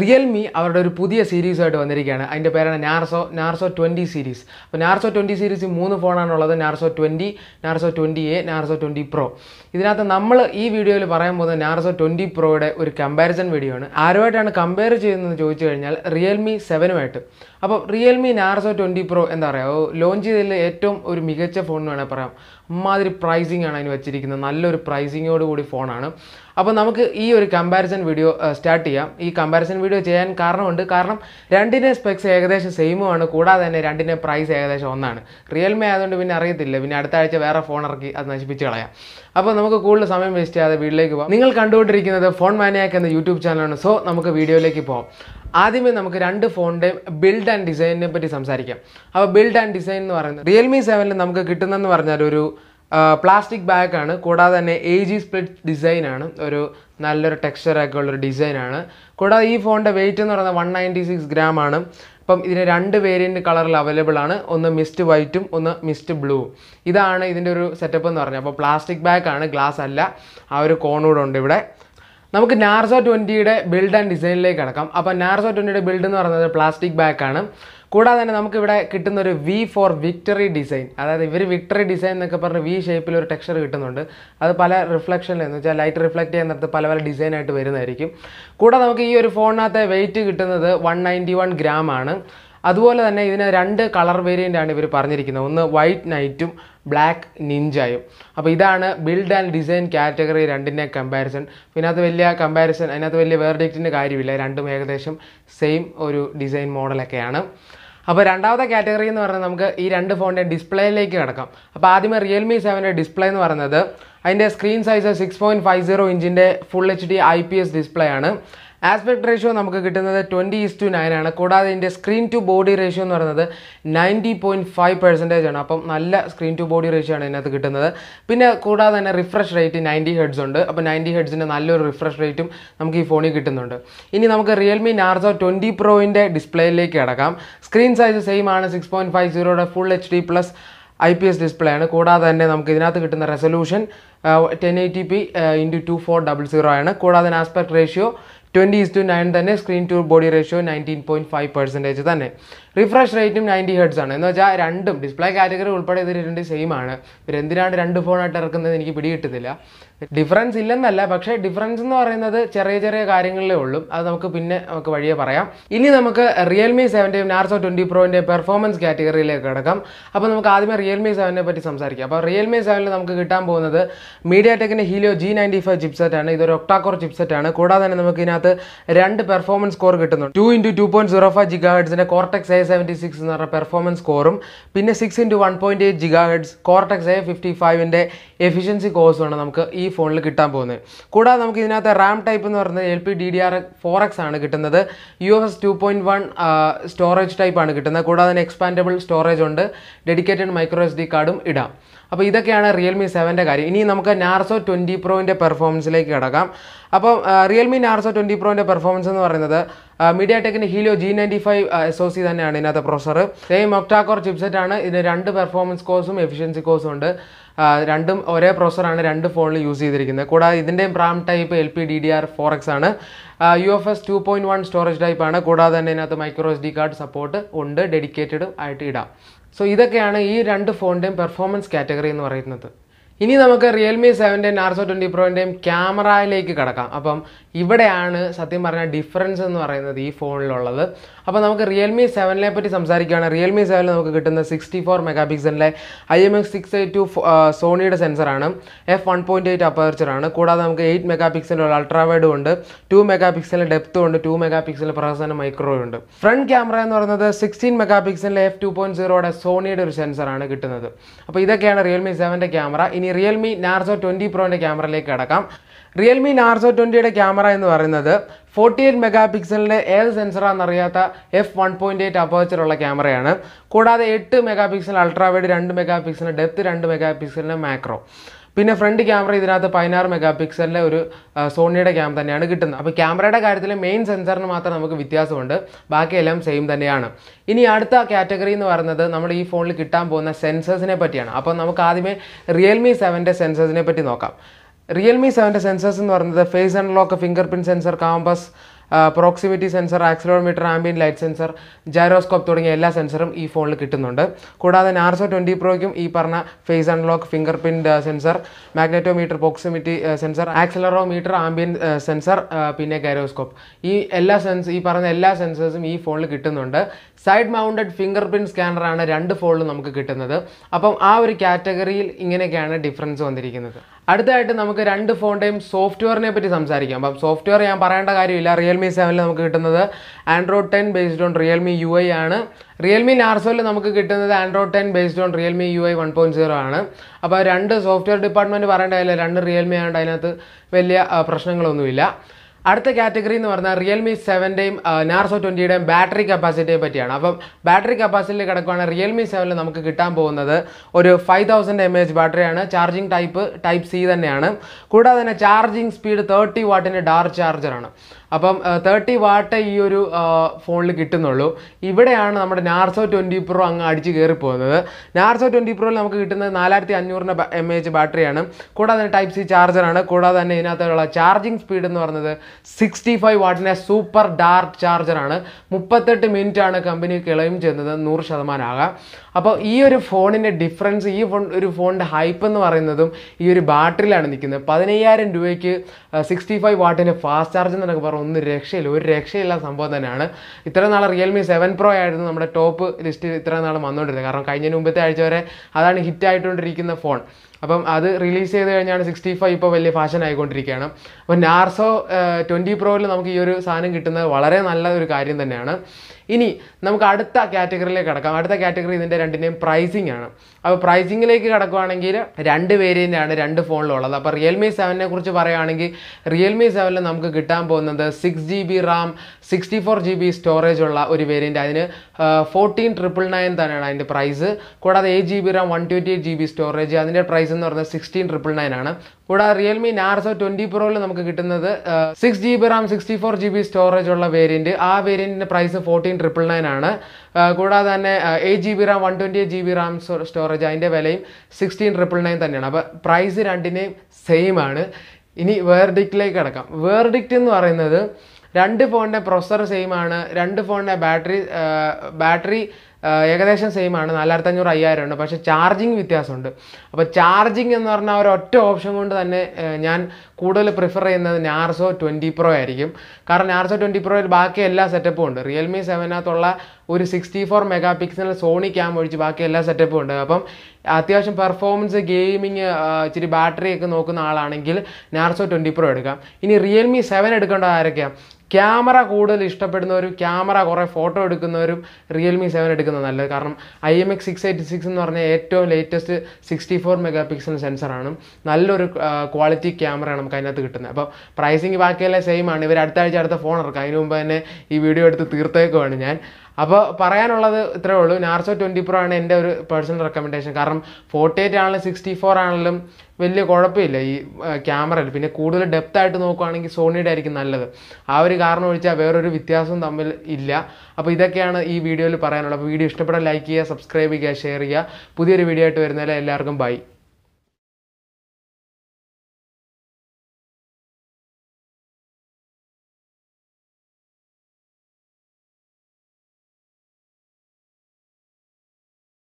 Realme അവരുടെ ഒരു പുതിയ ആയിട്ട് വന്നിരിക്കുകയാണ് അതിൻ്റെ പേരാണ് നാർസോ നാർസോ ട്വൻറ്റി സീരീസ് അപ്പോൾ നാർസോ ട്വൻറ്റി സീരീസ് മൂന്ന് ഫോണാണുള്ളത് Narzo twenty Narzo twenty A Narzo twenty pro ഇതിനകത്ത് നമ്മൾ ഈ വീഡിയോയിൽ പറയാൻ പോകുന്ന നാർസോ ട്വൻറ്റി പ്രോയുടെ ഒരു കമ്പാരിസൺ വീഡിയോ ആണ് ആരുമായിട്ടാണ് കമ്പയർ ചെയ്യുന്നതെന്ന് ചോദിച്ചു കഴിഞ്ഞാൽ റിയൽമി സെവനുമായിട്ട് അപ്പോൾ റിയൽമി നാർസോ ട്വൻറ്റി പ്രോ എന്താ പറയുക ലോഞ്ച് ചെയ്തതിൽ ഏറ്റവും ഒരു മികച്ച ഫോൺ എന്ന് വേണമെങ്കിൽ പറയാം അമ്മാതിരി പ്രൈസിംഗ് ആണ് അതിന് വെച്ചിരിക്കുന്നത് നല്ലൊരു പ്രൈസിങ്ങോട് കൂടി ഫോണാണ് അപ്പോൾ നമുക്ക് ഈ ഒരു കമ്പാരിസൺ വീഡിയോ സ്റ്റാർട്ട് ചെയ്യാം ഈ കമ്പാരിസൺ വീഡിയോ ചെയ്യാൻ കാരണമുണ്ട് കാരണം രണ്ടിൻ്റെ സ്പെക്സ് ഏകദേശം സെയിമുമാണ് കൂടാതെ തന്നെ രണ്ടിൻ്റെ പ്രൈസ് ഏകദേശം ഒന്നാണ് റിയൽമി ആയതുകൊണ്ട് പിന്നെ അറിയത്തില്ല പിന്നെ അടുത്ത ആഴ്ച വേറെ ഫോൺ ഇറക്കി അത് നശിപ്പിച്ച് കളയാം അപ്പോൾ നമുക്ക് കൂടുതൽ സമയം വേസ്റ്റ് ചെയ്യാതെ വീട്ടിലേക്ക് പോകാം നിങ്ങൾ കണ്ടുകൊണ്ടിരിക്കുന്നത് ഫോൺ മാനിയാക്ക് എന്ന യൂട്യൂബ് ചാനലാണ് സോ നമുക്ക് വീഡിയോയിലേക്ക് പോകാം ആദ്യമേ നമുക്ക് രണ്ട് ഫോണിൻ്റെയും ബിൽഡ് ആൻഡ് ഡിസൈനിനെ പറ്റി സംസാരിക്കാം അപ്പോൾ ബിൽഡ് ആൻഡ് ഡിസൈൻ എന്ന് പറയുന്നത് റിയൽമി സെവനിൽ നമുക്ക് കിട്ടുന്നതെന്ന് പറഞ്ഞാൽ ഒരു പ്ലാസ്റ്റിക് ബാഗാണ് കൂടാതെ തന്നെ എ ജി സ്പ്ലിറ്റ് ഡിസൈനാണ് ഒരു നല്ലൊരു ടെക്സ്ചറൊക്കെ ഉള്ളൊരു ഡിസൈനാണ് കൂടാതെ ഈ ഫോണിൻ്റെ വെയിറ്റ് എന്ന് പറയുന്നത് വൺ നയൻറ്റി സിക്സ് ഗ്രാം ആണ് ഇപ്പം ഇതിന് രണ്ട് വേരിയൻറ്റ് കളറിൽ അവൈലബിൾ ആണ് ഒന്ന് മിസ്റ്റ് വൈറ്റും ഒന്ന് മിസ്റ്റ് ബ്ലൂ ഇതാണ് ഇതിൻ്റെ ഒരു സെറ്റപ്പ് എന്ന് പറഞ്ഞത് അപ്പോൾ പ്ലാസ്റ്റിക് ബാഗ് ആണ് ഗ്ലാസ് അല്ല ആ ഒരു കോണൂടെ ഉണ്ട് ഇവിടെ നമുക്ക് നാർസോ ട്വൻറ്റിയുടെ ബിൽഡ് ആൻഡ് ഡിസൈനിലേക്ക് കിടക്കാം അപ്പോൾ നാർസോ ട്വൻറ്റിയുടെ ബിൽഡ് എന്ന് പറയുന്നത് പ്ലാസ്റ്റിക് ബാക്കാണ് കൂടാതെ തന്നെ നമുക്കിവിടെ കിട്ടുന്ന ഒരു വി ഫോർ വിക്ടറി ഡിസൈൻ അതായത് ഇവർ വിക്ടറി ഡിസൈൻ എന്നൊക്കെ പറഞ്ഞ് വി ഷേപ്പിൽ ഒരു ടെക്സ്ചർ കിട്ടുന്നുണ്ട് അത് പല റിഫ്ലക്ഷനിൽ എന്ന് വെച്ചാൽ ലൈറ്റ് റിഫ്ലക്റ്റ് ചെയ്യുന്നിടത്ത് പല പല ഡിസൈനായിട്ട് വരുന്നതായിരിക്കും കൂടാതെ നമുക്ക് ഈ ഒരു ഫോണിനകത്തെ വെയിറ്റ് കിട്ടുന്നത് വൺ നയൻറ്റി വൺ ഗ്രാം ആണ് അതുപോലെ തന്നെ ഇതിന് രണ്ട് കളർ വേരിയൻ്റ് ആണ് ഇവർ പറഞ്ഞിരിക്കുന്നത് ഒന്ന് വൈറ്റ് നൈറ്റും ബ്ലാക്ക് നിഞ്ചായും അപ്പോൾ ഇതാണ് ബിൽഡ് ആൻഡ് ഡിസൈൻ കാറ്റഗറി രണ്ടിൻ്റെ കമ്പാരിസൺ പിന്നെ വലിയ കമ്പാരിസൺ അതിനകത്ത് വലിയ വേർഡിക്റ്റിൻ്റെ കാര്യമില്ല രണ്ടും ഏകദേശം സെയിം ഒരു ഡിസൈൻ മോഡലൊക്കെയാണ് അപ്പോൾ രണ്ടാമത്തെ കാറ്റഗറി എന്ന് പറഞ്ഞാൽ നമുക്ക് ഈ രണ്ട് ഫോണിൻ്റെ ഡിസ്പ്ലേയിലേക്ക് കിടക്കാം അപ്പോൾ ആദ്യമേ റിയൽമി സെവൻ്റെ ഡിസ്പ്ലേ എന്ന് പറയുന്നത് അതിൻ്റെ screen size six point five zero ഇഞ്ചിൻ്റെ full H D I P S display ആണ് ആസ്പെക്ട് റേഷ്യോ നമുക്ക് കിട്ടുന്നത് ട്വൻറ്റി ഈസ് ടു നയൻ ആണ് കൂടാതെ ഇതിൻ്റെ സ്ക്രീൻ ടു ബോഡി റേഷ്യോ എന്ന് പറയുന്നത് നയൻറ്റി പോയിൻറ്റ് ഫൈവ് പെർസെൻറ്റേജ് ആണ് അപ്പം നല്ല സ്ക്രീൻ ടു ബോഡി റേഷ്യോ ആണ് ഇതിനകത്ത് കിട്ടുന്നത് പിന്നെ കൂടാതെ തന്നെ റിഫ്രഷ് റേറ്റ് നയൻറ്റി ഹെഡ്സ് ഉണ്ട് അപ്പോൾ നയൻറ്റി ഹെഡ്സിൻ്റെ നല്ലൊരു റിഫ്രഷ് റേറ്റും നമുക്ക് ഈ ഫോണിൽ കിട്ടുന്നുണ്ട് ഇനി നമുക്ക് റിയൽമി നാർസോ ട്വൻറ്റി പ്രോയിൻ്റെ ഡിസ്പ്ലേയിലേക്ക് കിടക്കാം സ്ക്രീൻ സൈസ് സെയിം ആണ് സിക്സ് പോയിൻറ്റ് ഫൈവ് സീറോയുടെ full H D plus I P S display ആണ് കൂടാതെ തന്നെ നമുക്ക് ഇതിനകത്ത് കിട്ടുന്ന resolution ten eighty P into two four double zero ആണ് കൂടാതെ aspect ratio twenty is to nine തന്നെ screen to body ratio nineteen point five percentage തന്നെ റിഫ്രഷ് റേറ്റും നയൻറ്റി ഹെഡ്സ് ആണ് എന്ന് വെച്ചാൽ രണ്ടും ഡിസ്പ്ലേ കാറ്റഗറി ഉൾപ്പെടെ ഇത് രണ്ട് സെയിം ആണ് ഇവരെന്തിനാണ് രണ്ട് ഫോണായിട്ട് ഇറക്കുന്നത് എനിക്ക് പിടികിട്ടുന്നില്ല ഡിഫറൻസ് ഇല്ലെന്നല്ല പക്ഷേ ഡിഫറൻസ് എന്ന് പറയുന്നത് ചെറിയ ചെറിയ കാര്യങ്ങളിലേ ഉള്ളൂ അത് നമുക്ക് പിന്നെ നമുക്ക് വഴിയെ പറയാം ഇനി നമുക്ക് റിയൽമി സെവൻ്റെയും നാർസോ ട്വൻറ്റി പ്രോൻ്റെ പെർഫോമൻസ് കാറ്റഗറിയിലേക്ക് കിടക്കാം അപ്പോൾ നമുക്ക് ആദ്യമേ റിയൽമി സെവനെ പറ്റി സംസാരിക്കാം അപ്പോൾ റിയൽമി സെവനിൽ നമുക്ക് കിട്ടാൻ പോകുന്നത് മീഡിയ ടെക്കിൻ്റെ Helio G ninety five chipset ആണ് ഇതൊരു ഒക്ടാക്കോർ ചിപ്സെറ്റ് ആണ് കൂടാതെ തന്നെ നമുക്ക് ഇതിനകത്ത് രണ്ട് പെർഫോമൻസ് സ്കോർ കിട്ടുന്നുണ്ട് two into two point zero five ജിഗാ ഹെഡ്സിൻ്റെ കോർട്ടെക്സ് എ സെവൻറ്റി സിക്സ് എന്ന് പറഞ്ഞ പെർഫോമൻസ് സ്കോറും പിന്നെ six into one point eight gigahertz cortex A fifty ഫൈവിൻ്റെ എഫിഷ്യൻസി കോഴ്സുമാണ് നമുക്ക് ഈ ഫോണിൽ കിട്ടാൻ പോകുന്നത് കൂടാതെ നമുക്ക് ഇതിനകത്ത് റാം ടൈപ്പ് എന്ന് പറയുന്നത് L P D D R four X ആണ് കിട്ടുന്നത് U S two point one storage ടൈപ്പാണ് കിട്ടുന്നത് കൂടാതെ തന്നെ എക്സ്പാൻഡബിൾ സ്റ്റോറേജ് ഉണ്ട് ഡെഡിക്കേറ്റഡ് മൈക്രോ എസ് ഡി കാർഡും ഇടാം അപ്പോൾ ഇതൊക്കെയാണ് റിയൽമി സെവൻ്റെ കാര്യം ഇനി നമുക്ക് നാർസോ ട്വൻറ്റി പ്രോവിൻ്റെ പെർഫോമൻസിലേക്ക് കിടക്കാം അപ്പോൾ റിയൽമി നാർസോ ട്വൻറ്റി പ്രോവിൻ്റെ പെർഫോമൻസ് എന്ന് പറയുന്നത് മീഡിയ ടെക്കിൻ്റെ Helio G ninety five S O C തന്നെയാണ് ഇതിനകത്ത് പ്രൊസർ സെയിം ഒക്ടാക്കോർ ചിപ്സെറ്റ് ആണ് ഇതിന് രണ്ട് പെർഫോമൻസ് കോഴ്സും എഫിഷ്യൻസി കോഴ്സും ഉണ്ട് രണ്ടും ഒരേ പ്രൊസറാണ് രണ്ട് ഫോണിൽ യൂസ് ചെയ്തിരിക്കുന്നത് കൂടാതെ ഇതിൻ്റെയും പ്രാം type L P D D R four X ആണ് U F S two point one storage ആണ് കൂടാതെ തന്നെ ഇതിനകത്ത് micro S D card support ഉണ്ട് ഡെഡിക്കേറ്റഡും ആയിട്ട് ഇടാം സോ ഇതൊക്കെയാണ് ഈ രണ്ട് ഫോണിൻ്റെയും പെർഫോമൻസ് കാറ്റഗറി എന്ന് പറയുന്നത് ഇനി നമുക്ക് റിയൽമി സെവൻ്റെയും നാർസോ ട്വൻറ്റി പ്രോൻ്റെയും ക്യാമറയിലേക്ക് കടക്കാം അപ്പം ഇവിടെയാണ് സത്യം പറഞ്ഞാൽ ഡിഫറൻസ് എന്ന് പറയുന്നത് ഈ ഫോണിലുള്ളത് അപ്പോൾ നമുക്ക് റിയൽമി സെവനിനെ പറ്റി സംസാരിക്കുകയാണ് റിയൽമി സെവനിൽ നമുക്ക് കിട്ടുന്ന സിക്സ്റ്റി ഫോർ മെഗാ പിക്സലിലെ I M X six eight two സോണിയുടെ സെൻസറാണ് എഫ് വൺ പോയിൻറ്റ് എയ്റ്റ് അപ്പർച്ചറാണ് കൂടാതെ നമുക്ക് എയ്റ്റ് മെഗാ പിക്സലിൻ്റെ ഒരു അൾട്രാവൈഡും ഉണ്ട് ടു മെഗാ പിക്സലിൻ്റെ ഡെപ്ത്തും ഉണ്ട് ടു മെഗാ പിക്സലിൻ്റെ പ്രസന്ന മൈക്രോയും ഉണ്ട് ഫ്രണ്ട് ക്യാമറ എന്ന് പറയുന്നത് സിക്സ്റ്റീൻ മെഗാ പിക്സലിൻ്റെ എഫ് ടു പോയിൻറ്റ് സീറോയുടെ സോണിയുടെ ഒരു സെൻസറാണ് കിട്ടുന്നത് അപ്പോൾ ഇതൊക്കെയാണ് റിയൽമി സെവൻ്റെ ക്യാമറ ഇനി റിയൽമി നാർസോ ട്വൻറ്റി പ്രോൻ്റെ ക്യാമറയിലേക്ക് കിടക്കാം റിയൽമി നാർസോ ട്വൻറ്റിയുടെ ക്യാമറ എന്ന് പറയുന്നത് ഫോർട്ടി എയ്റ്റ് മെഗാ പിക്സലിൻ്റെ ഏത് സെൻസറാണെന്നറിയാത്ത എഫ് വൺ പോയിൻറ്റ് എയ്റ്റ് അപ്പോച്ചറുള്ള ക്യാമറയാണ് കൂടാതെ എട്ട് മെഗാ പിക്സൽ അൾട്രാ രണ്ട് മെഗാ പിക്സലിന് ഡെപ്ത് രണ്ട് മെഗാ പിക്സലിന് മാക്രോ പിന്നെ ഫ്രണ്ട് ക്യാമറ ഇതിനകത്ത് പതിനാറ് മെഗാ പിക്സലിലെ ഒരു സോണിയുടെ ക്യാമറ തന്നെയാണ് കിട്ടുന്നത് അപ്പോൾ ക്യാമറയുടെ കാര്യത്തിൽ മെയിൻ സെൻസറിന് മാത്രം നമുക്ക് വ്യത്യാസമുണ്ട് ബാക്കിയെല്ലാം സെയിം തന്നെയാണ് ഇനി അടുത്ത കാറ്റഗറി എന്ന് പറയുന്നത് നമ്മൾ ഈ ഫോണിൽ കിട്ടാൻ പോകുന്ന സെൻസേഴ്സിനെ പറ്റിയാണ് അപ്പോൾ നമുക്ക് ആദ്യമേ റിയൽമി സെവൻ്റെ സെൻസേഴ്സിനെ പറ്റി നോക്കാം റിയൽമി സെവൻ്റെ സെൻസേഴ്സ് എന്ന് പറയുന്നത് face unlock fingerprint sensor compass proximity sensor accelerometer ambient light sensor gyroscope തുടങ്ങിയ എല്ലാ സെൻസറും ഈ ഫോണിൽ കിട്ടുന്നുണ്ട് കൂടാതെ നാർസോ ട്വൻറ്റി പ്രോയ്ക്കും ഈ പറഞ്ഞ face unlock fingerprint sensor magnetometer proximity sensor accelerometer ambient sensor പിന്നെ ഗൈറോസ്കോപ്പ് ഈ എല്ലാ സെൻസ് ഈ പറഞ്ഞ എല്ലാ സെൻസേഴ്സും ഈ ഫോണിൽ കിട്ടുന്നുണ്ട് സൈഡ് മൗണ്ടഡ് ഫിംഗർ പ്രിൻറ്റ് സ്കാനറാണ് രണ്ട് ഫോണിലും നമുക്ക് കിട്ടുന്നത് അപ്പം ആ ഒരു കാറ്റഗറിയിൽ ഇങ്ങനെയൊക്കെയാണ് ഡിഫറൻസ് വന്നിരിക്കുന്നത് അടുത്തതായിട്ട് നമുക്ക് രണ്ട് ഫോണിൻ്റെയും സോഫ്റ്റ്വെയറിനെ പറ്റി സംസാരിക്കാം അപ്പം സോഫ്റ്റ്വെയർ ഞാൻ പറയേണ്ട കാര്യമില്ല റിയൽമി സെവനിൽ നമുക്ക് കിട്ടുന്നത് Android ten based on Realme U I ആണ് റിയൽമി നാർസോയിൽ നമുക്ക് കിട്ടുന്നത് Android ten based on Realme U I one point zero ആണ് അപ്പോൾ രണ്ട് സോഫ്റ്റ്വെയർ ഡിപ്പാർട്ട്മെൻറ്റ് പറയേണ്ട കാര്യമില്ല രണ്ട് റിയൽമി ആയതുകൊണ്ട് അതിനകത്ത് വലിയ പ്രശ്നങ്ങളൊന്നുമില്ല അടുത്ത കാറ്റഗറി എന്ന് പറഞ്ഞാൽ റിയൽമി സെവൻ്റെയും നാർസോ ട്വൻറ്റിയുടെയും ബാറ്ററി കപ്പാസിറ്റിയെ പറ്റിയാണ് അപ്പം ബാറ്ററി കപ്പാസിറ്റിയിൽ കിടക്കുകയാണ് റിയൽമി സെവനിൽ നമുക്ക് കിട്ടാൻ പോകുന്നത് ഒരു ഫൈവ് തൗസൻഡ് എം എച്ച് ബാറ്ററിയാണ് ചാർജിങ് ടൈപ്പ് ടൈപ്പ് സി തന്നെയാണ് കൂടാതെ തന്നെ ചാർജിങ് സ്പീഡ് തേർട്ടി വാട്ടിൻ്റെ ഡാർക്ക് ചാർജറാണ് അപ്പം തേർട്ടി വാട്ട് ഈ ഒരു ഫോണിൽ കിട്ടുന്നുള്ളൂ ഇവിടെയാണ് നമ്മുടെ നാർസോ ട്വൻറ്റി പ്രോ അങ്ങ് അടിച്ച് കയറി പോകുന്നത് നാർസോ ട്വൻറ്റി പ്രോയിൽ നമുക്ക് കിട്ടുന്നത് നാലായിരത്തി അഞ്ഞൂറിൻ്റെ എം എച്ച് ബാറ്ററിയാണ് കൂടാതെ തന്നെ ടൈപ്പ് സി ചാർജറാണ് കൂടാതെ തന്നെ ഇതിനകത്തുള്ള ചാർജിങ് സ്പീഡ് എന്ന് പറയുന്നത് സിക്സ്റ്റി ഫൈവ് വാട്ടിൻ്റെ സൂപ്പർ ഡാർക്ക് ചാർജറാണ് മുപ്പത്തെട്ട് മിനിറ്റാണ് കമ്പനി ക്ലെയിം ചെയ്യുന്നത് നൂറ് ശതമാനം ആകാം അപ്പോൾ ഈ ഒരു ഫോണിൻ്റെ ഡിഫറൻസ് ഈ ഫോൺ ഒരു ഫോണിൻ്റെ ഹൈപ്പ് എന്ന് പറയുന്നതും ഈ ഒരു ബാറ്ററിയിലാണ് നിൽക്കുന്നത് പതിനയ്യായിരം രൂപയ്ക്ക് സിക്സ്റ്റി ഫൈവ് വാട്ടിൻ്റെ ഫാസ്റ്റ് ചാർജ് എന്നൊക്കെ പറഞ്ഞാൽ ഒന്ന് രക്ഷയില്ല ഒരു രക്ഷയില്ല സംഭവം തന്നെയാണ് ഇത്ര നാൾ റിയൽമി സെവൻ പ്രോ ആയിരുന്നു നമ്മുടെ ടോപ്പ് ലിസ്റ്റിൽ ഇത്ര നാൾ വന്നുകൊണ്ടിരുന്നത് കാരണം കഴിഞ്ഞ മുമ്പത്തെ ആഴ്ച വരെ അതാണ് ഹിറ്റ് ആയിട്ടുകൊണ്ടിരിക്കുന്ന ഫോൺ അപ്പം അത് റിലീസ് ചെയ്ത് കഴിഞ്ഞാണ് സിക്സ്റ്റി ഫൈവ് ഇപ്പോൾ വലിയ ഫാഷൻ ആയിക്കൊണ്ടിരിക്കുകയാണ് അപ്പോൾ നാർസോ ട്വൻറ്റി പ്രോയിൽ നമുക്ക് ഈ ഒരു സാധനം കിട്ടുന്നത് വളരെ നല്ല ഒരു കാര്യം തന്നെയാണ് ഇനി നമുക്ക് അടുത്ത കാറ്റഗറിയിലേക്ക് കിടക്കാം അടുത്ത കാറ്റഗറി ഇതിൻ്റെ രണ്ടിൻ്റെയും പ്രൈസിംഗ് ആണ് അപ്പോൾ പ്രൈസിങ്ങിലേക്ക് കിടക്കുവാണെങ്കിൽ രണ്ട് വേരിയൻ്റാണ് രണ്ട് ഫോണിലുള്ളത് അപ്പോൾ റിയൽമി സെവനെ കുറിച്ച് പറയുകയാണെങ്കിൽ റിയൽമി സെവനിൽ നമുക്ക് കിട്ടാൻ പോകുന്നത് six G B RAM sixty four G B storage ഉള്ള ഒരു വേരിയൻ്റ് അതിന് ഫോർട്ടീൻ ട്രിപ്പിൾ നയൻ തന്നെയാണ് അതിൻ്റെ പ്രൈസ് കൂടാതെ eight G B RAM one twenty eight G B storage അതിൻ്റെ പ്രൈസ് എന്ന് പറയുന്നത് സിക്സ്റ്റീൻ ട്രിപ്പിൾ നയൻ ആണ് കൂടാതെ റിയൽമി നാർസോ ട്വന്റി പ്രോയിൽ നമുക്ക് കിട്ടുന്നത് six G B RAM sixty four G B storage ഉള്ള വേരിയന്റ് ആ വേരിയന്റിന്റെ പ്രൈസ് ഫോർട്ടീൻ ട്രിപ്പിൾ നയൻ ആണ് കൂടാതെ തന്നെ eight G B RAM one twenty eight G B RAM storage അതിന്റെ വിലയും സിക്സ്റ്റീൻ ട്രിപ്പിൾ നയൻ തന്നെയാണ് അപ്പൊ പ്രൈസ് രണ്ടിനെയും സെയിം ആണ് ഇനി വേർഡിക്റ്റിലേക്ക് കിടക്കാം വേർഡിക്റ്റ് എന്ന് പറയുന്നത് രണ്ട് ഫോണിൻ്റെ പ്രൊസർ സെയിം ആണ് രണ്ട് ഫോണിൻ്റെ ബാറ്ററി ബാറ്ററി ഏകദേശം സെയിം ആണ് നാലായിരത്തഞ്ഞൂറ് അയ്യായിരം ഉണ്ട് പക്ഷേ ചാർജിങ് വ്യത്യാസമുണ്ട് അപ്പോൾ ചാർജിങ് എന്ന് പറഞ്ഞാൽ ഒരൊറ്റ ഓപ്ഷൻ കൊണ്ട് തന്നെ ഞാൻ കൂടുതൽ പ്രിഫർ ചെയ്യുന്നത് ഞാർസോ ട്വൻറ്റി പ്രോ ആയിരിക്കും കാരണം ഞാർസോ ട്വൻറ്റി പ്രോയിൽ ബാക്കി എല്ലാ സെറ്റപ്പും ഉണ്ട് റിയൽമി സെവനകത്തുള്ള ഒരു sixty four mega pixel Sony cam ഒഴിച്ച് ബാക്കി എല്ലാ സെറ്റപ്പും ഉണ്ട് അപ്പം അത്യാവശ്യം പെർഫോമൻസ് ഗെയിമിങ് ഇച്ചിരി ബാറ്ററി ഒക്കെ നോക്കുന്ന ആളാണെങ്കിൽ നാർസോ ട്വൻറ്റി പ്രോ എടുക്കാം ഇനി റിയൽമി സെവൻ എടുക്കേണ്ട ആരൊക്കെയാണ് ക്യാമറ കൂടുതൽ ഇഷ്ടപ്പെടുന്നവരും ക്യാമറ കുറേ ഫോട്ടോ എടുക്കുന്നവരും റിയൽമി സെവൻ എടുക്കുന്നത് നല്ലത് കാരണം I M X six eighty six എന്ന് പറഞ്ഞാൽ ഏറ്റവും latest sixty four mega pixel സെൻസറാണ് നല്ലൊരു ക്വാളിറ്റി ക്യാമറയാണ് നമുക്ക് അതിനകത്ത് കിട്ടുന്നത് അപ്പോൾ പ്രൈസിങ് ബാക്കിയെല്ലാം സെയിം ആണ് ഇവർ അടുത്ത ആഴ്ച അടുത്ത ഫോൺ ഇറക്കാം അതിന് മുമ്പ് തന്നെ ഈ വീഡിയോ എടുത്ത് തീർത്തേക്കുവാണ് ഞാൻ അപ്പോൾ പറയാനുള്ളത് ഇത്രേ ഉള്ളൂ നാർസോ ട്വൻറ്റി പ്രോ ആണ് എൻ്റെ ഒരു പേഴ്സണൽ റെക്കമെൻഡേഷൻ കാരണം ഫോർട്ടി എയ്റ്റ് ആണെങ്കിലും സിക്സ്റ്റി ഫോർ ആണെങ്കിലും വലിയ കുഴപ്പമില്ല ഈ ക്യാമറയിൽ പിന്നെ കൂടുതൽ ഡെപ്ത് ആയിട്ട് നോക്കുകയാണെങ്കിൽ സോണിയുടെ ആയിരിക്കും നല്ലത് ആ ഒരു കാരണം ഒഴിച്ചാൽ വേറൊരു വ്യത്യാസവും തമ്മിൽ ഇല്ല അപ്പോൾ ഇതൊക്കെയാണ് ഈ വീഡിയോയിൽ പറയാനുള്ളത് അപ്പോൾ വീഡിയോ ഇഷ്ടപ്പെട്ടാൽ ലൈക്ക് ചെയ്യുക സബ്സ്ക്രൈബ് ചെയ്യുക ഷെയർ ചെയ്യുക പുതിയൊരു വീഡിയോ ആയിട്ട് വരുന്നതിൽ എല്ലാവർക്കും ബൈ